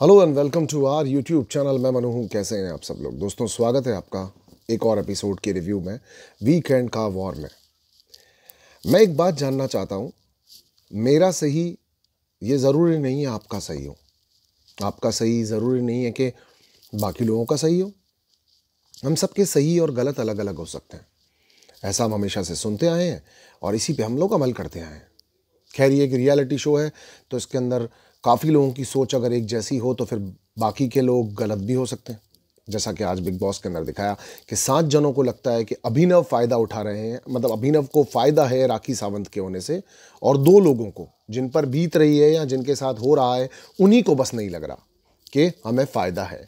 hello and welcome to our YouTube channel मैं मनु हूँ कैसे हैं आप सब लोग दोस्तों स्वागत है आपका एक और एपिसोड के रिव्यू में वीकेंड का वॉर में मैं एक बात जानना चाहता हूँ मेरा सही ये ज़रूरी नहीं है आपका सही हो आपका सही ज़रूरी नहीं है कि बाकी लोगों का सही हो हम सबके सही और गलत अलग अलग हो सकते हैं ऐसा हम हमेशा से सुनते आए हैं और इसी पे हम लोग अमल करते आए हैं खैर ये एक रियलिटी शो है तो इसके अंदर काफ़ी लोगों की सोच अगर एक जैसी हो तो फिर बाकी के लोग गलत भी हो सकते हैं जैसा कि आज बिग बॉस के अंदर दिखाया कि सात जनों को लगता है कि अभिनव फ़ायदा उठा रहे हैं मतलब अभिनव को फ़ायदा है राखी सावंत के होने से और दो लोगों को जिन पर बीत रही है या जिनके साथ हो रहा है उन्हीं को बस नहीं लग रहा कि हमें फ़ायदा है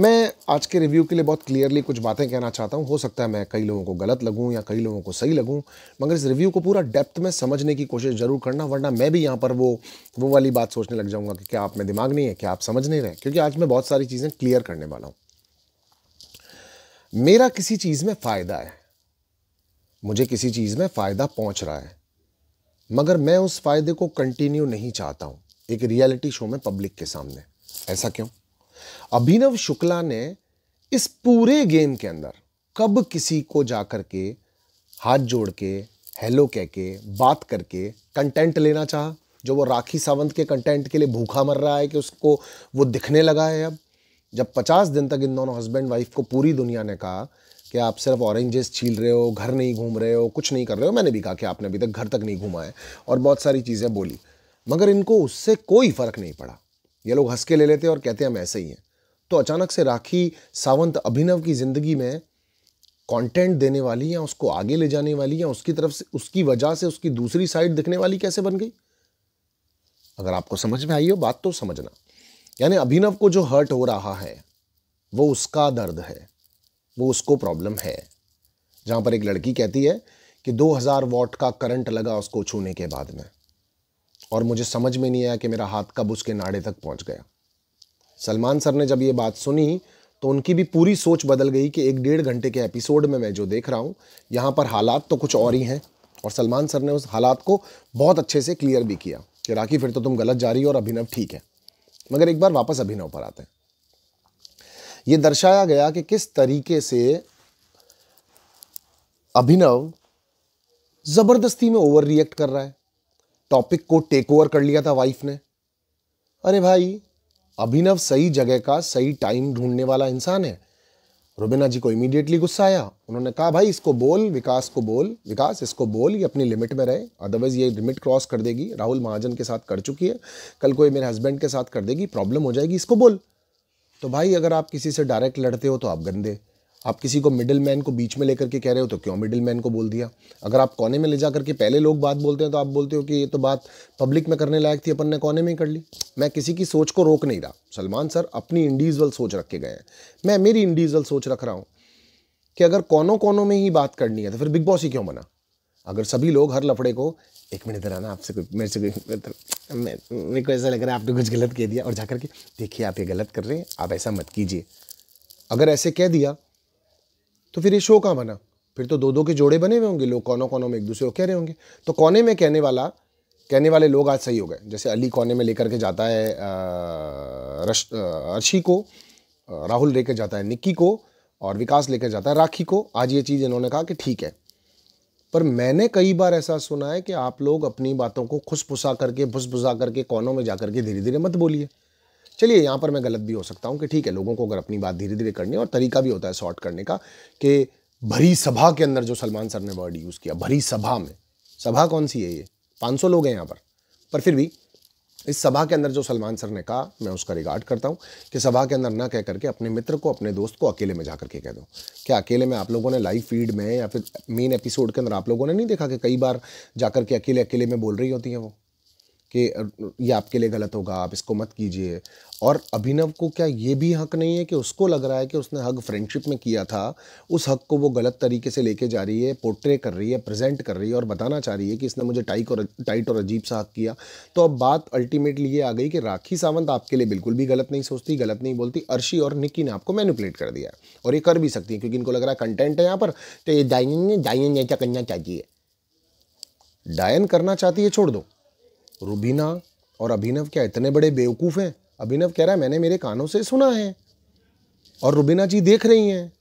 मैं आज के रिव्यू के लिए बहुत क्लियरली कुछ बातें कहना चाहता हूँ हो सकता है मैं कई लोगों को गलत लगूँ या कई लोगों को सही लगूँ मगर इस रिव्यू को पूरा डेप्थ में समझने की कोशिश ज़रूर करना वरना मैं भी यहाँ पर वो वो वाली बात सोचने लग जाऊँगा कि क्या आप में दिमाग नहीं है क्या आप समझ नहीं रहे क्योंकि आज मैं बहुत सारी चीज़ें क्लियर करने वाला हूँ मेरा किसी चीज़ में फ़ायदा है मुझे किसी चीज़ में फ़ायदा पहुँच रहा है मगर मैं उस फ़ायदे को कंटिन्यू नहीं चाहता हूँ एक रियलिटी शो में पब्लिक के सामने ऐसा क्यों अभिनव शुक्ला ने इस पूरे गेम के अंदर कब किसी को जा कर के हाथ जोड़ के हेलो कह के बात करके कंटेंट लेना चाहा जो वो राखी सावंत के कंटेंट के लिए भूखा मर रहा है कि उसको वो दिखने लगा है अब जब 50 दिन तक इन दोनों हस्बैंड वाइफ को पूरी दुनिया ने कहा कि आप सिर्फ ऑरेंजेस छील रहे हो घर नहीं घूम रहे हो कुछ नहीं कर रहे हो मैंने भी कहा कि आपने अभी तक घर तक नहीं घूमा है और बहुत सारी चीज़ें बोली मगर इनको उससे कोई फ़र्क नहीं पड़ा ये लोग हंस के ले लेते हैं और कहते हैं हम ऐसे ही हैं तो अचानक से राखी सावंत अभिनव की ज़िंदगी में कंटेंट देने वाली या उसको आगे ले जाने वाली या उसकी तरफ से उसकी वजह से उसकी दूसरी साइड दिखने वाली कैसे बन गई अगर आपको समझ में आई हो बात तो समझना यानी अभिनव को जो हर्ट हो रहा है वो उसका दर्द है वो उसको प्रॉब्लम है जहाँ पर एक लड़की कहती है कि 2000 वॉट का करंट लगा उसको छूने के बाद में और मुझे समझ में नहीं आया कि मेरा हाथ कब उसके नाड़े तक पहुंच गया सलमान सर ने जब ये बात सुनी तो उनकी भी पूरी सोच बदल गई कि एक डेढ़ घंटे के एपिसोड में मैं जो देख रहा हूँ यहाँ पर हालात तो कुछ और ही हैं और सलमान सर ने उस हालात को बहुत अच्छे से क्लियर भी किया कि राखी फिर तो तुम गलत जा रही हो और अभिनव ठीक है मगर एक बार वापस अभिनव पर आते हैं ये दर्शाया गया कि किस तरीके से अभिनव ज़बरदस्ती में ओवर रिएक्ट कर रहा है टॉपिक को टेक ओवर कर लिया था वाइफ ने अरे भाई अभिनव सही जगह का सही टाइम ढूंढने वाला इंसान है रुबिना जी को इमीडिएटली गुस्सा आया उन्होंने कहा भाई इसको बोल विकास को बोल विकास इसको बोल ये अपनी लिमिट में रहे अदरवाइज़ ये लिमिट क्रॉस कर देगी राहुल महाजन के साथ कर चुकी है कल को ये मेरे हस्बैंड के साथ कर देगी प्रॉब्लम हो जाएगी इसको बोल तो भाई अगर आप किसी से डायरेक्ट लड़ते हो तो आप गंदे आप किसी को मिडिल मैन को बीच में लेकर के कह रहे हो तो क्यों मिडिल मैन को बोल दिया अगर आप कोने में ले जा करके पहले लोग बात बोलते हैं तो आप बोलते हो कि ये तो बात पब्लिक में करने लायक थी अपन ने कोने में ही कर ली मैं किसी की सोच को रोक नहीं रहा सलमान सर अपनी इंडिविजुअल सोच रख के गए हैं मैं मेरी इंडिविजुअल सोच रख रहा हूँ कि अगर कोनों कोनों में ही बात करनी है तो फिर बिग बॉस ही क्यों बना अगर सभी लोग हर लफड़े को एक मिनट इधर आना आपसे कोई मेरे से कोई तो, मेरे को ऐसा लग रहा है आपने कुछ गलत कह दिया और जाकर के देखिए आप ये गलत कर रहे हैं आप ऐसा मत कीजिए अगर ऐसे कह दिया तो फिर ये शो कहाँ बना फिर तो दो दो के जोड़े बने हुए होंगे लोग कोनों कोनों में एक दूसरे को कह रहे होंगे तो कोने में कहने वाला कहने वाले लोग आज सही हो गए जैसे अली कोने में लेकर के जाता है अर्शी को राहुल लेकर जाता है निक्की को और विकास लेकर जाता है राखी को आज ये चीज़ इन्होंने कहा कि ठीक है पर मैंने कई बार ऐसा सुना है कि आप लोग अपनी बातों को खुश करके भुस करके कोनों में जा करके धीरे धीरे मत बोलिए चलिए यहाँ पर मैं गलत भी हो सकता हूँ कि ठीक है लोगों को अगर अपनी बात धीरे धीरे करनी और तरीका भी होता है शॉर्ट करने का कि भरी सभा के अंदर जो सलमान सर ने वर्ड यूज़ किया भरी सभा में सभा कौन सी है ये 500 लोग हैं यहाँ पर पर फिर भी इस सभा के अंदर जो सलमान सर ने कहा मैं उसका रिगार्ड करता हूँ कि सभा के अंदर ना कह करके अपने मित्र को अपने दोस्त को अकेले में जा करके कह दो क्या अकेले में आप लोगों ने लाइव फीड में या फिर मेन एपिसोड के अंदर आप लोगों ने नहीं देखा कि कई बार जा करके अकेले अकेले में बोल रही होती हैं वो कि ये आपके लिए गलत होगा आप इसको मत कीजिए और अभिनव को क्या ये भी हक नहीं है कि उसको लग रहा है कि उसने हक फ्रेंडशिप में किया था उस हक को वो गलत तरीके से लेके जा रही है पोर्ट्रे कर रही है प्रेजेंट कर रही है और बताना चाह रही है कि इसने मुझे टाइट और टाइट और अजीब सा हक किया तो अब बात अल्टीमेटली ये आ गई कि राखी सावंत आपके लिए बिल्कुल भी गलत नहीं सोचती गलत नहीं बोलती अर्शी और निक्की ने आपको मैनिपुलेट कर दिया और ये कर भी सकती है क्योंकि इनको लग रहा है कंटेंट है यहाँ पर तो ये डायन डायन क्या करना चाहिए डायन करना चाहती है छोड़ दो रुबीना और अभिनव क्या इतने बड़े बेवकूफ़ हैं अभिनव कह रहा है मैंने मेरे कानों से सुना है और रुबीना जी देख रही हैं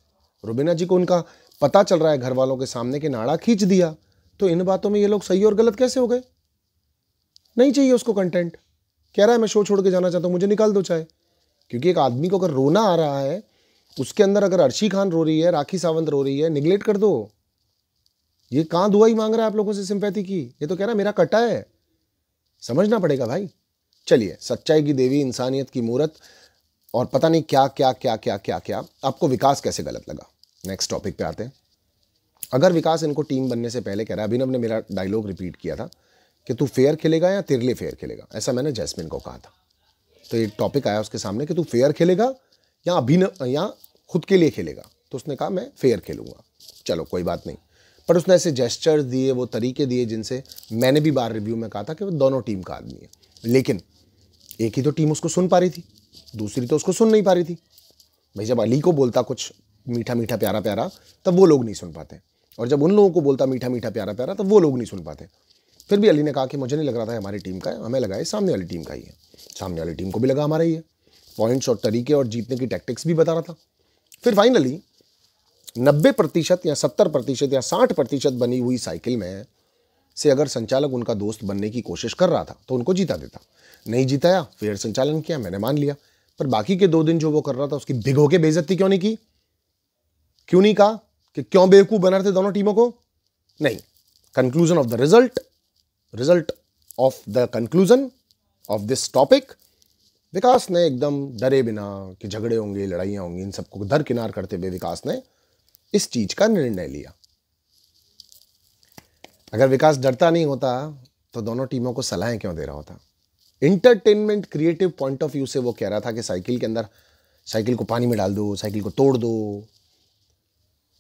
रुबीना जी को उनका पता चल रहा है घर वालों के सामने के नाड़ा खींच दिया तो इन बातों में ये लोग सही और गलत कैसे हो गए नहीं चाहिए उसको कंटेंट कह रहा है मैं शो छोड़ के जाना चाहता हूँ मुझे निकाल दो चाहे क्योंकि एक आदमी को अगर रोना आ रहा है उसके अंदर अगर अर्शी खान रो रही है राखी सावंत रो रही है निगलेक्ट कर दो ये कहाँ दुआई मांग रहा है आप लोगों से सिंपैथी की ये तो कह रहा है मेरा कटा है समझना पड़ेगा भाई चलिए सच्चाई की देवी इंसानियत की मूर्त और पता नहीं क्या क्या क्या क्या क्या क्या आपको विकास कैसे गलत लगा नेक्स्ट टॉपिक पे आते हैं अगर विकास इनको टीम बनने से पहले कह रहा है अभिनव ने मेरा डायलॉग रिपीट किया था कि तू फेयर खेलेगा या तिरले फेयर खेलेगा ऐसा मैंने जैस्मिन को कहा था तो ये टॉपिक आया उसके सामने कि तू फेयर खेलेगा या अभिनव या खुद के लिए खेलेगा तो उसने कहा मैं फेयर खेलूँगा चलो कोई बात नहीं पर उसने ऐसे जेस्चर दिए वो तरीके दिए जिनसे मैंने भी बार रिव्यू में कहा था कि वो दोनों टीम का आदमी है लेकिन एक ही तो टीम उसको सुन पा रही थी दूसरी तो उसको सुन नहीं पा रही थी भाई जब अली को बोलता कुछ मीठा मीठा प्यारा प्यारा तब वो लोग नहीं सुन पाते और जब उन लोगों को बोलता मीठा मीठा प्यारा प्यारा तब वो लोग नहीं सुन पाते फिर भी अली ने कहा कि मुझे नहीं लग रहा था हमारी टीम का है हमें लगा है सामने वाली टीम का ही है सामने वाली टीम को भी लगा हमारा ही है पॉइंट्स और तरीके और जीतने की टैक्टिक्स भी बता रहा था फिर फाइनली नब्बे प्रतिशत या सत्तर प्रतिशत या साठ प्रतिशत बनी हुई साइकिल में से अगर संचालक उनका दोस्त बनने की कोशिश कर रहा था तो उनको जीता देता नहीं जीताया फिर संचालन किया मैंने मान लिया पर बाकी के दो दिन जो वो कर रहा था उसकी भिगो के बेजती क्यों नहीं की क्यों नहीं कहा कि क्यों बेवकूफ बना रहे थे दोनों टीमों को नहीं conclusion of the result result of the conclusion of this topic Vikas ने एकदम डरे बिना कि झगड़े होंगे लड़ाइयाँ होंगी इन सबको दरकिनार करते हुए विकास ने इस चीज का निर्णय लिया अगर विकास डरता नहीं होता तो दोनों टीमों को सलाहें क्यों दे रहा होता entertainment creative point of view से वो कह रहा था कि साइकिल के अंदर साइकिल को पानी में डाल दो साइकिल को तोड़ दो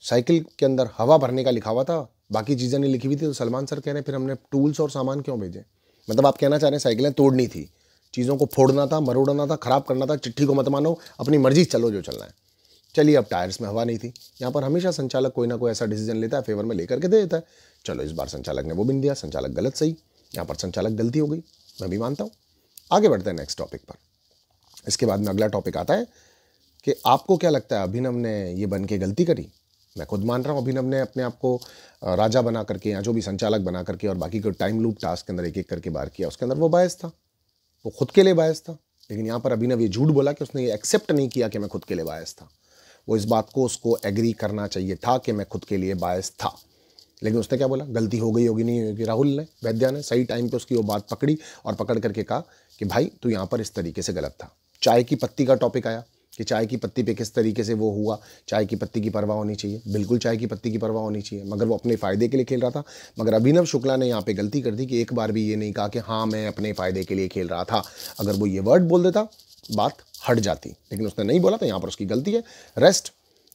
साइकिल के अंदर हवा भरने का लिखा हुआ था बाकी चीज़ें नहीं लिखी हुई थी तो सलमान सर कह रहे हैं फिर हमने टूल्स और सामान क्यों भेजे मतलब आप कहना चाह रहे हैं साइकिलें तोड़नी थी चीज़ों को फोड़ना था मरोड़ना था ख़राब करना था चिट्ठी को मत मानो अपनी मर्जी चलो जो चलना है चलिए अब टायर्स में हवा नहीं थी यहाँ पर हमेशा संचालक कोई ना कोई ऐसा डिसीजन लेता है फेवर में लेकर के दे देता है चलो इस बार संचालक ने वो बिन दिया संचालक गलत सही यहाँ पर संचालक गलती हो गई मैं भी मानता हूँ आगे बढ़ते हैं नेक्स्ट टॉपिक पर इसके बाद में अगला टॉपिक आता है कि आपको क्या लगता है अभिनव ने ये बन के गलती करी मैं खुद मान रहा हूँ अभिनव ने अपने आप को राजा बना करके या जो भी संचालक बना करके और बाकी को टाइम लूप टास्क के अंदर एक एक करके बाहर किया उसके अंदर वो बायस था वो खुद के लिए बायस था लेकिन यहाँ पर अभिनव ये झूठ बोला कि उसने ये एक्सेप्ट नहीं किया कि मैं खुद के लिए बायस था वो इस बात को उसको एग्री करना चाहिए था कि मैं खुद के लिए बायस था लेकिन उसने क्या बोला गलती हो गई होगी नहीं होगी राहुल ने वैद्या ने सही टाइम पे उसकी वो बात पकड़ी और पकड़ करके कहा कि भाई तू यहाँ पर इस तरीके से गलत था चाय की पत्ती का टॉपिक आया कि चाय की पत्ती पे किस तरीके से वो हुआ चाय की पत्ती की परवाह होनी चाहिए बिल्कुल चाय की पत्ती की परवाह होनी चाहिए मगर वो अपने फ़ायदे के लिए खेल रहा था मगर अभिनव शुक्ला ने यहाँ पे गलती कर दी कि एक बार भी ये नहीं कहा कि हाँ मैं अपने फ़ायदे के लिए खेल रहा था अगर वो ये वर्ड बोल देता बात हट जाती लेकिन उसने नहीं बोला तो यहाँ पर उसकी गलती है रेस्ट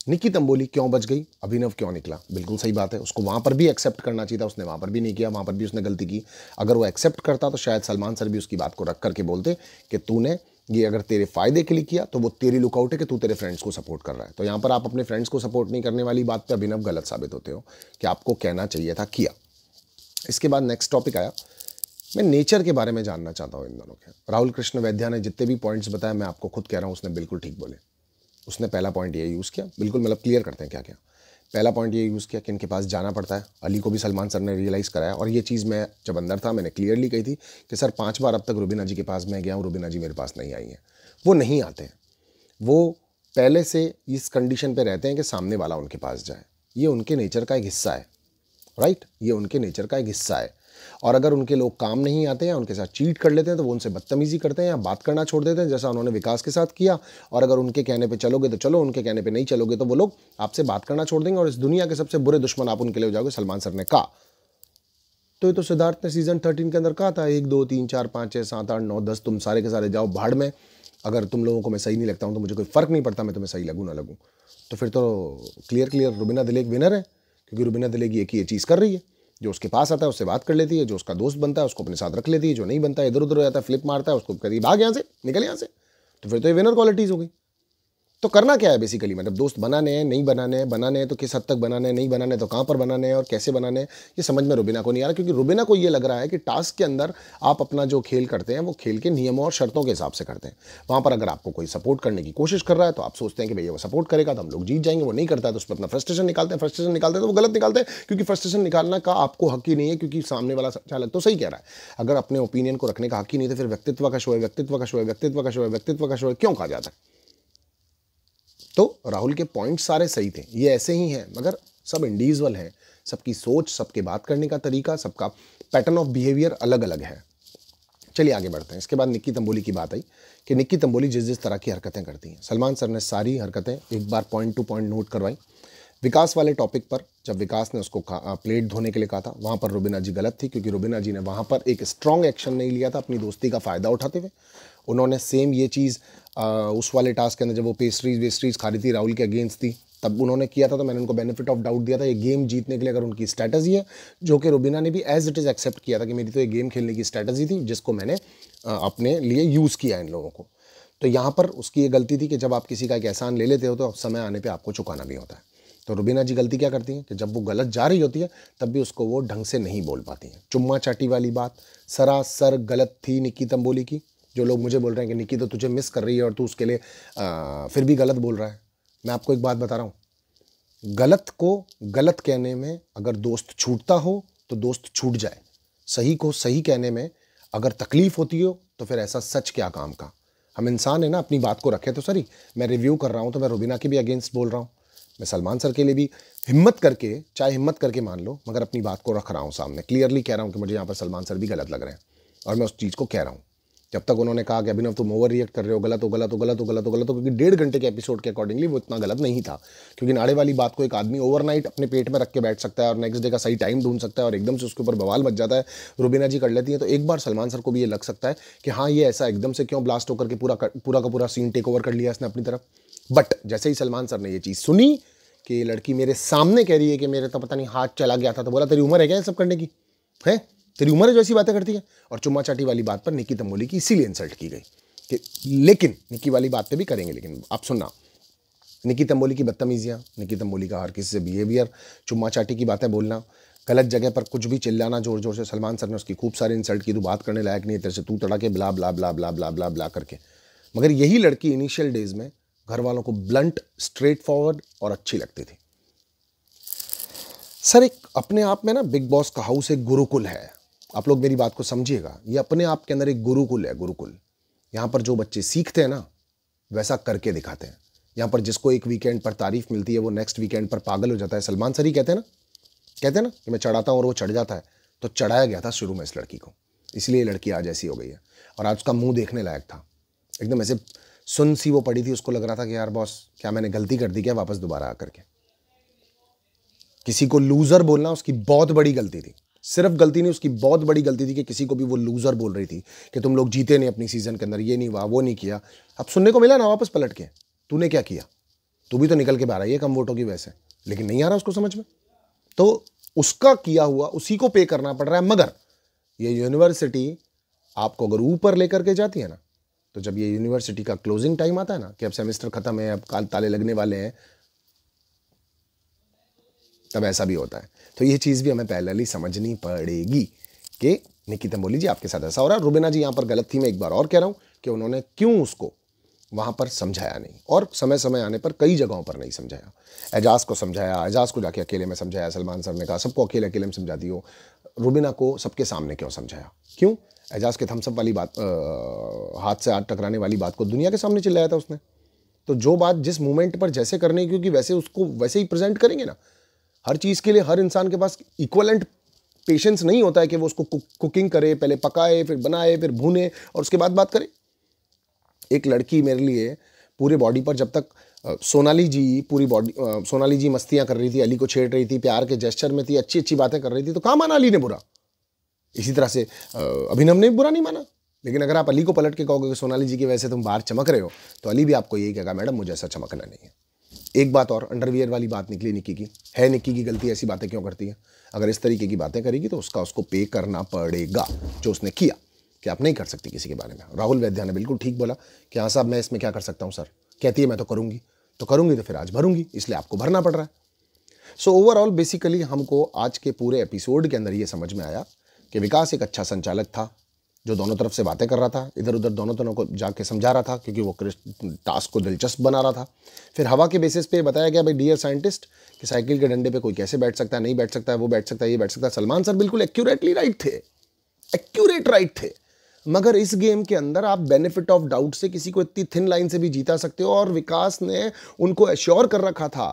निकी तंबोली क्यों बच गई अभिनव क्यों निकला बिल्कुल सही बात है उसको वहाँ पर भी एक्सेप्ट करना चाहिए था उसने वहाँ पर भी नहीं किया वहाँ पर भी उसने गलती की अगर वो एक्सेप्ट करता तो शायद सलमान सर भी उसकी बात को रख करके बोलते कि तूने ये अगर तेरे फायदे के लिए किया तो वो तेरी लुकआउट है कि तू तेरे फ्रेंड्स को सपोर्ट कर रहा है तो यहाँ पर आप अपने फ्रेंड्स को सपोर्ट नहीं करने वाली बात पर अभिनव गलत साबित होते हो कि आपको कहना चाहिए था किया इसके बाद नेक्स्ट टॉपिक आया मैं नेचर के बारे में जानना चाहता हूँ इन दोनों के राहुल कृष्ण वैद्या ने जितने भी पॉइंट्स बताए मैं आपको खुद कह रहा हूँ उसने बिल्कुल ठीक बोले उसने पहला पॉइंट ये यूज़ किया बिल्कुल मतलब क्लियर करते हैं क्या क्या पहला पॉइंट ये यूज़ किया कि इनके पास जाना पड़ता है अली को भी सलमान सर ने रियलाइज़ कराया और ये चीज़ मैं जब अंदर था मैंने क्लियरली कही थी कि सर पाँच बार अब तक रुबीना जी के पास मैं गया हूँ रुबीना जी मेरे पास नहीं आई हैं वो नहीं आते हैं वो पहले से इस कंडीशन पर रहते हैं कि सामने वाला उनके पास जाए ये उनके नेचर का एक हिस्सा है राइट ये उनके नेचर का एक हिस्सा है और अगर उनके लोग काम नहीं आते हैं उनके साथ चीट कर लेते हैं तो वो उनसे बदतमीज़ी करते हैं या बात करना छोड़ देते हैं जैसा उन्होंने विकास के साथ किया और अगर उनके कहने पर चलोगे तो चलो उनके कहने पर नहीं चलोगे तो वो लोग आपसे बात करना छोड़ देंगे और इस दुनिया के सबसे बुरे दुश्मन आप उनके लिए हो जाओगे सलमान सर ने कहा तो ये तो सिद्धार्थ ने सीजन थर्टीन के अंदर कहा था एक दो तीन चार पाँच छः सात आठ नौ दस तुम सारे के सारे जाओ भाड़ में अगर तुम लोगों को मैं सही नहीं लगता हूँ तो मुझे कोई फ़र्क नहीं पड़ता मैं तुम्हें सही लगूँ ना लगूँ तो फिर तो clear clear Rubina Dilaik winner है क्योंकि रुबिना दिलेक ये की ये चीज़ कर रही है जो उसके पास आता है उससे बात कर लेती है जो उसका दोस्त बनता है उसको अपने साथ रख लेती है जो नहीं बनता है इधर उधर हो जाता है फ्लिप मारता है उसको करीब भाग यहाँ से निकल यहाँ से तो फिर तो ये विनर क्वालिटीज़ हो गई तो करना क्या है बेसिकली मतलब दोस्त बनाने हैं नहीं बनाने हैं बनाने हैं तो किस हद तक बनाने हैं नहीं बनाने तो कहाँ पर बनाने हैं और कैसे बनाने हैं ये समझ में रुबिना को नहीं आ रहा क्योंकि रुबिना को ये लग रहा है कि टास्क के अंदर आप अपना जो खेल करते हैं वो खेल के नियमों और शर्तों के हिसाब से करते हैं वहाँ पर अगर आपको कोई सपोर्ट करने की कोशिश कर रहा है तो आप सोचते हैं कि भैया वो सपोर्ट करेगा तो हम लोग जीत जाएंगे वो नहीं करता है तो उसमें अपना फ्रस्ट्रेशन निकालते हैं फ्रस्ट्रेशन निकालते हैं तो वो गलत निकालते हैं क्योंकि फ्रस्ट्रेशन निकालना का आपको हक ही नहीं है क्योंकि सामने वाला चालक तो सही कह रहा है अगर अपने ओपिनियन को रखने का हक ही नहीं तो फिर व्यक्तित्व का शो है व्यक्तित्व का शो है व्यक्तित्व का शो है व्यक्तित्व का शो है क्यों कहा जाता है तो राहुल के पॉइंट्स सारे सही थे ये ऐसे ही हैं मगर सब इंडिविजुअल हैं सबकी सोच सबके बात करने का तरीका सबका पैटर्न ऑफ बिहेवियर अलग अलग है चलिए आगे बढ़ते हैं इसके बाद निक्की तंबोली की बात आई कि निक्की तंबोली जिस जिस तरह की हरकतें करती हैं सलमान सर ने सारी हरकतें एक बार पॉइंट टू पॉइंट नोट करवाई विकास वाले टॉपिक पर जब विकास ने उसको प्लेट धोने के लिए कहा था वहाँ पर रुबीना जी गलत थी क्योंकि रुबीना जी ने वहाँ पर एक स्ट्रॉन्ग एक्शन नहीं लिया था अपनी दोस्ती का फ़ायदा उठाते हुए उन्होंने सेम ये चीज़ उस वाले टास्क के अंदर जब वो पेस्ट्रीज वेस्ट्रीज खा रही थी राहुल के अगेंस्ट थी तब उन्होंने किया था तो मैंने उनको बेनिफिट ऑफ डाउट दिया था ये गेम जीतने के लिए अगर उनकी स्ट्रैटेजी है जो कि रुबीना ने भी एज इट इज़ एक्सेप्ट किया था कि मेरी तो ये गेम खेलने की स्ट्रैटेजी थी जिसको मैंने अपने लिए यूज़ किया इन लोगों को तो यहाँ पर उसकी ये गलती थी कि जब आप किसी का एक एहसान ले लेते हो तो समय आने पर आपको चुकाना भी होता है तो रुबीना जी गलती क्या करती हैं कि जब वो गलत जा रही होती है तब भी उसको वो ढंग से नहीं बोल पाती हैं चुम्मा चाटी वाली बात सरासर गलत थी निक्की तंबोली की जो लोग मुझे बोल रहे हैं कि निकी तो तुझे मिस कर रही है और तू उसके लिए आ, फिर भी गलत बोल रहा है मैं आपको एक बात बता रहा हूँ गलत को गलत कहने में अगर दोस्त छूटता हो तो दोस्त छूट जाए सही को सही कहने में अगर तकलीफ होती हो तो फिर ऐसा सच क्या काम का हम इंसान है ना अपनी बात को रखें तो सॉरी मैं रिव्यू कर रहा हूँ तो मैं रुबीना के भी अगेंस्ट बोल रहा हूँ मैं सलमान सर के लिए भी हिम्मत करके चाहे हिम्मत करके मान लो मगर अपनी बात को रख रहा हूँ सामने क्लियरली कह रहा हूँ कि मुझे यहाँ पर सलमान सर भी गलत लग रहे हैं और मैं उस चीज़ को कह रहा हूँ जब तक उन्होंने कहा कि अभिनव तुम ओवर रिएक्ट कर रहे हो गलत हो गलत हो गलत हो गलत हो गलत हो क्योंकि डेढ़ घंटे के एपिसोड के अकॉर्डिंगली वो इतना गलत नहीं था क्योंकि नाड़े वाली बात को एक आदमी ओवरनाइट अपने पेट में रख के बैठ सकता है और नेक्स्ट डे का सही टाइम ढूंढ सकता है और एकदम से उसके ऊपर बवाल मच जाता है रुबीना जी कर लेती है तो एक बार सलमान सर को भी ये लग सकता है कि हाँ ये ऐसा एकदम से क्यों ब्लास्ट होकर के पूरा पूरा का पूरा सीन टेक ओवर कर लिया इसने अपनी तरफ बट जैसे ही सलमान सर ने ये चीज़ सुनी कि लड़की मेरे सामने कह रही है कि मेरे तो पता नहीं हाथ चला गया था तो बोला तेरी उम्र है क्या सब करने की है तेरी उम्र है जो ऐसी बातें करती है और चुम्मा चाटी वाली बात पर निकी तंबोली की इसीलिए इंसल्ट की गई कि लेकिन निकी वाली बात पे भी करेंगे लेकिन आप सुनना निकी तंबोली की बदतमीजियाँ निकी तंबोली का हर किसी से बिहेवियर चुम्मा चाटी की बातें बोलना गलत जगह पर कुछ भी चिल्लाना जोर जोर से सलमान सर ने उसकी खूब सारे इंसल्ट की तो बात करने लायक नहीं है तेरे से तू तड़ा के ब्ला ब्ला ब्ला ब्ला ब्ला ब्ला ब्ला करके मगर यही लड़की इनिशियल डेज में घर वालों को ब्लंट स्ट्रेट फॉरवर्ड और अच्छी लगती थी सर एक अपने आप में ना बिग बॉस का हाउस एक गुरुकुल है आप लोग मेरी बात को समझिएगा ये अपने आप के अंदर एक गुरुकुल है गुरुकुल यहाँ पर जो बच्चे सीखते हैं ना वैसा करके दिखाते हैं यहाँ पर जिसको एक वीकेंड पर तारीफ मिलती है वो नेक्स्ट वीकेंड पर पागल हो जाता है सलमान सर ही कहते हैं ना कहते हैं ना कि मैं चढ़ाता हूँ और वो चढ़ जाता है तो चढ़ाया गया था शुरू में इस लड़की को इसलिए लड़की आज ऐसी हो गई है और आज उसका मुंह देखने लायक था एकदम ऐसे सुन सी वो पड़ी थी उसको लग रहा था कि यार बॉस क्या मैंने गलती कर दी क्या वापस दोबारा आकर के किसी को लूज़र बोलना उसकी बहुत बड़ी गलती थी सिर्फ गलती नहीं उसकी बहुत बड़ी गलती थी कि किसी को भी वो लूज़र बोल रही थी कि तुम लोग जीते नहीं अपनी सीज़न के अंदर ये नहीं हुआ वो नहीं किया अब सुनने को मिला ना वापस पलट के तूने क्या किया तू भी तो निकल के बाहर आई है कम वोटों की वजह से लेकिन नहीं आ रहा उसको समझ में तो उसका किया हुआ उसी को पे करना पड़ रहा है मगर ये यूनिवर्सिटी आपको अगर ऊपर लेकर के जाती है ना तो जब ये यूनिवर्सिटी का क्लोजिंग टाइम आता है ना कि अब सेमेस्टर खत्म है अब काल ताले लगने वाले हैं तब ऐसा भी होता है तो ये चीज़ भी हमें पहले ही समझनी पड़ेगी कि निकिता बोली जी आपके साथ ऐसा हो रहा है रुबिना जी यहाँ पर गलत थी मैं एक बार और कह रहा हूँ कि उन्होंने क्यों उसको वहाँ पर समझाया नहीं और समय समय आने पर कई जगहों पर नहीं समझाया एजाज को समझाया एजाज को जाके अकेले में समझाया सलमान सर ने कहा सबको अकेले अकेले में दी हो रुबिना को सबके सामने क्यों समझाया क्यों एजाज के थम्सअप वाली बात आ, हाथ से हाथ टकराने वाली बात को दुनिया के सामने चिल्लाया था उसने तो जो बात जिस मोमेंट पर जैसे करने क्योंकि वैसे उसको वैसे ही प्रेजेंट करेंगे ना हर चीज़ के लिए हर इंसान के पास इक्वलेंट पेशेंस नहीं होता है कि वो उसको कुकिंग करे पहले पकाए फिर बनाए फिर भूने और उसके बाद बात करे एक लड़की मेरे लिए पूरे बॉडी पर जब तक सोनाली जी पूरी बॉडी सोनाली जी मस्तियां कर रही थी अली को छेड़ रही थी प्यार के जेस्चर में थी अच्छी अच्छी बातें कर रही थी तो कहाँ माना अली ने बुरा इसी तरह से अभिनव ने बुरा नहीं माना लेकिन अगर आप अली को पलट के कहोगे कि सोनाली जी की वजह से तुम बाहर चमक रहे हो तो अली भी आपको यही कहेगा मैडम मुझे ऐसा चमकना नहीं है एक बात और अंडरवियर वाली बात निकली निक्की की है निक्की की गलती ऐसी बातें क्यों करती है अगर इस तरीके की बातें करेगी तो उसका उसको पे करना पड़ेगा जो उसने किया कि आप नहीं कर सकती किसी के बारे में राहुल वैद्या ने बिल्कुल ठीक बोला कि हाँ साहब मैं इसमें क्या कर सकता हूँ सर कहती है मैं तो करूँगी तो करूँगी तो फिर आज भरूंगी इसलिए आपको भरना पड़ रहा है सो ओवरऑल बेसिकली हमको आज के पूरे एपिसोड के अंदर ये समझ में आया कि विकास एक अच्छा संचालक था जो दोनों तरफ से बातें कर रहा था इधर उधर दोनों तरफ को जाके समझा रहा था क्योंकि वो टास्क को दिलचस्प बना रहा था फिर हवा के बेसिस पे बताया गया भाई डियर साइंटिस्ट कि साइकिल के डंडे पे कोई कैसे बैठ सकता है नहीं बैठ सकता है वो बैठ सकता है ये बैठ सकता है सलमान सर बिल्कुल एक्यूरेटली राइट थे एक्यूरेट राइट थे मगर इस गेम के अंदर आप बेनिफिट ऑफ डाउट से किसी को इतनी थिन लाइन से भी जीता सकते हो और विकास ने उनको एश्योर कर रखा था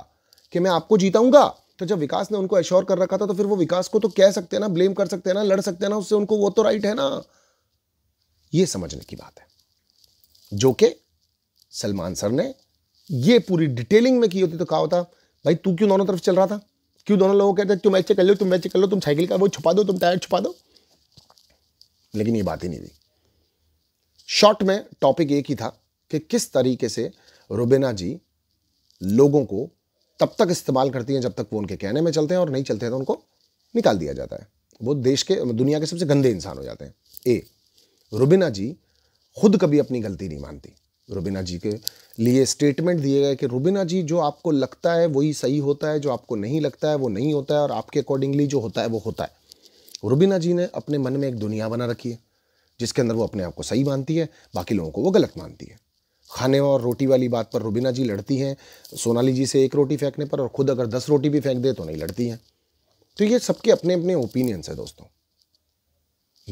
कि मैं आपको जीताऊंगा तो जब विकास ने उनको एश्योर कर रखा था तो फिर वो विकास को तो कह सकते हैं ना ब्लेम कर सकते हैं ना लड़ सकते हैं ना उससे उनको वो तो राइट है ना ये समझने की बात है जो कि सलमान सर ने ये पूरी डिटेलिंग में की होती तो कहा होता भाई तू क्यों दोनों तरफ चल रहा था क्यों दोनों लोगों कहते तुम ऐसे कर लो तुम ऐसे कर लो तुम साइकिल का वो छुपा दो तुम टायर छुपा दो लेकिन ये बात ही नहीं थी शॉर्ट में टॉपिक एक ही था कि किस तरीके से रुबेना जी लोगों को तब तक इस्तेमाल करती हैं जब तक वो उनके कहने में चलते हैं और नहीं चलते हैं तो उनको निकाल दिया जाता है वो देश के दुनिया के सबसे गंदे इंसान हो जाते हैं ए रुबिना जी खुद कभी अपनी गलती नहीं मानती रुबिना जी के लिए स्टेटमेंट दिए गए कि रुबिना जी जो आपको लगता है वही सही होता है जो आपको नहीं लगता है वो नहीं होता है और आपके अकॉर्डिंगली जो होता है वो होता है रुबिना जी ने अपने मन में एक दुनिया बना रखी है जिसके अंदर वो अपने आप को सही मानती है बाकी लोगों को वो गलत मानती है खाने और रोटी वाली बात पर रुबिना जी लड़ती हैं सोनाली जी से एक रोटी फेंकने पर और खुद अगर दस रोटी भी फेंक दे तो नहीं लड़ती हैं तो ये सबके अपने अपने ओपिनियंस है दोस्तों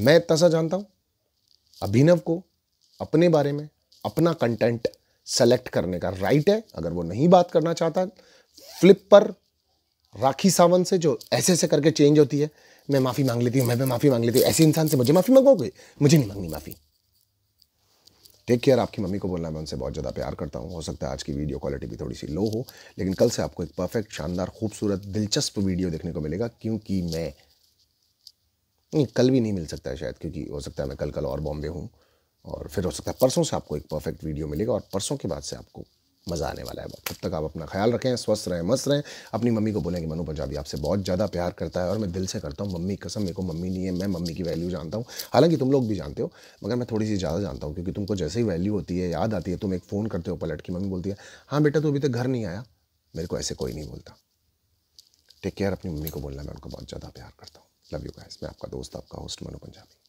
मैं इतना सा जानता हूँ अभिनव को अपने बारे में अपना कंटेंट सेलेक्ट करने का राइट है अगर वो नहीं बात करना चाहता फ्लिप पर राखी सावंत से जो ऐसे ऐसे करके चेंज होती है मैं माफ़ी मांग लेती हूँ मैं भी माफ़ी मांग लेती हूँ ऐसे इंसान से मुझे माफ़ी मांगोगे मुझे नहीं मांगनी माफ़ी टेक केयर आपकी मम्मी को बोलना मैं उनसे बहुत ज़्यादा प्यार करता हूँ हो सकता है आज की वीडियो क्वालिटी भी थोड़ी सी लो हो लेकिन कल से आपको एक परफेक्ट शानदार खूबसूरत दिलचस्प वीडियो देखने को मिलेगा क्योंकि मैं नहीं कल भी नहीं मिल सकता है शायद क्योंकि हो सकता है मैं कल कल और बॉम्बे हूँ और फिर हो सकता है परसों से आपको एक परफेक्ट वीडियो मिलेगा और परसों के बाद से आपको मज़ा आने वाला है तब तक आप अपना ख्याल रखें स्वस्थ रहें मस्त रहें अपनी मम्मी को बोलें कि मनु पंजाबी आपसे बहुत ज़्यादा प्यार करता है और मैं दिल से करता हूँ मम्मी कसम मेरे को मम्मी नहीं है मैं मम्मी की वैल्यू जानता हूँ हालांकि तुम लोग भी जानते हो मगर मैं थोड़ी सी ज़्यादा जानता हूँ क्योंकि तुमको जैसे ही वैल्यू होती है याद आती है तुम एक फ़ोन करते हो पलट की मम्मी बोलती है हाँ बेटा तू अभी तक घर नहीं आया मेरे को ऐसे कोई नहीं बोलता टेक केयर अपनी मम्मी को बोलना मैं उनको बहुत ज़्यादा प्यार करता हूँ लव यू गाइस मैं आपका दोस्त आपका होस्ट मनु पंजाबी